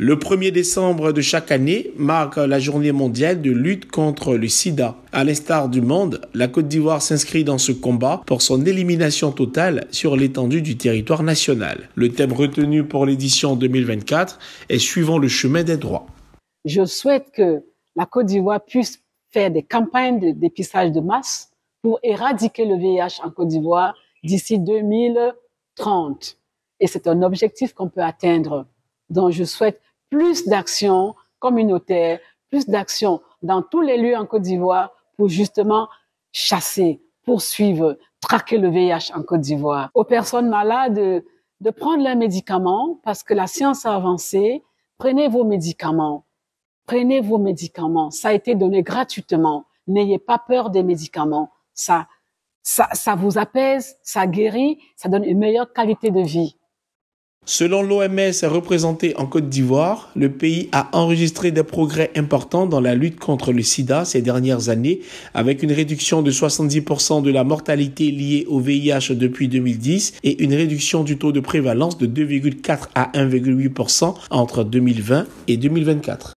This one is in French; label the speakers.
Speaker 1: Le 1er décembre de chaque année marque la journée mondiale de lutte contre le sida. À l'instar du monde, la Côte d'Ivoire s'inscrit dans ce combat pour son élimination totale sur l'étendue du territoire national. Le thème retenu pour l'édition 2024 est Suivant le chemin des droits.
Speaker 2: Je souhaite que la Côte d'Ivoire puisse faire des campagnes de dépistage de masse pour éradiquer le VIH en Côte d'Ivoire d'ici 2030. Et c'est un objectif qu'on peut atteindre. dont je souhaite plus d'actions communautaires, plus d'actions dans tous les lieux en Côte d'Ivoire pour justement chasser, poursuivre, traquer le VIH en Côte d'Ivoire. Aux personnes malades, de, prendre leurs médicaments parce que la science a avancé. Prenez vos médicaments. Prenez vos médicaments. Ça a été donné gratuitement. N'ayez pas peur des médicaments. Ça, ça, ça vous apaise, ça guérit, ça donne une meilleure qualité de vie.
Speaker 1: Selon l'OMS représentée en Côte d'Ivoire, le pays a enregistré des progrès importants dans la lutte contre le sida ces dernières années, avec une réduction de 70% de la mortalité liée au VIH depuis 2010 et une réduction du taux de prévalence de 2,4 à 1,8% entre 2020 et 2024.